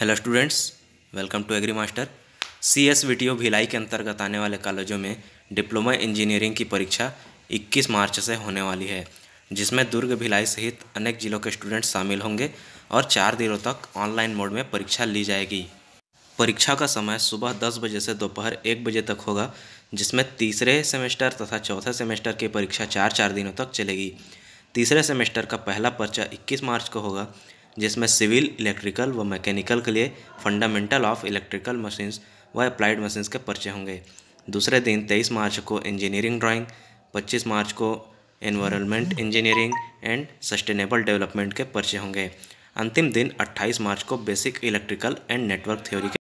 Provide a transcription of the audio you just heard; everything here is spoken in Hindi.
hello students welcome to agri master C S V T O Bhilai के अंतर्गत आने वाले कॉलेजों में डिप्लोमा इंजीनियरिंग की परीक्षा 21 मार्च से होने वाली है जिसमें दुर्ग भिलाई सहित अनेक जिलों के स्टूडेंट्स शामिल होंगे और चार दिनों तक ऑनलाइन मोड में परीक्षा ली जाएगी परीक्षा का समय सुबह दस बजे से दोपहर एक बजे तक होगा जिसमें तीसरे सेमेस्टर तथा चौथे सेमेस्टर की परीक्षा चार चार दिनों तक चलेगी तीसरे सेमेस्टर का पहला पर्चा इक्कीस मार्च को होगा जिसमें सिविल इलेक्ट्रिकल व मैकेनिकल के लिए फंडामेंटल ऑफ इलेक्ट्रिकल मशीन्स व अप्लाइड मशीन्स के पर्चे होंगे दूसरे दिन तेईस मार्च को इंजीनियरिंग ड्राइंग पच्चीस मार्च को environment engineering and sustainable development के पर्चे होंगे अंतिम दिन 28 मार्च को basic electrical and network theory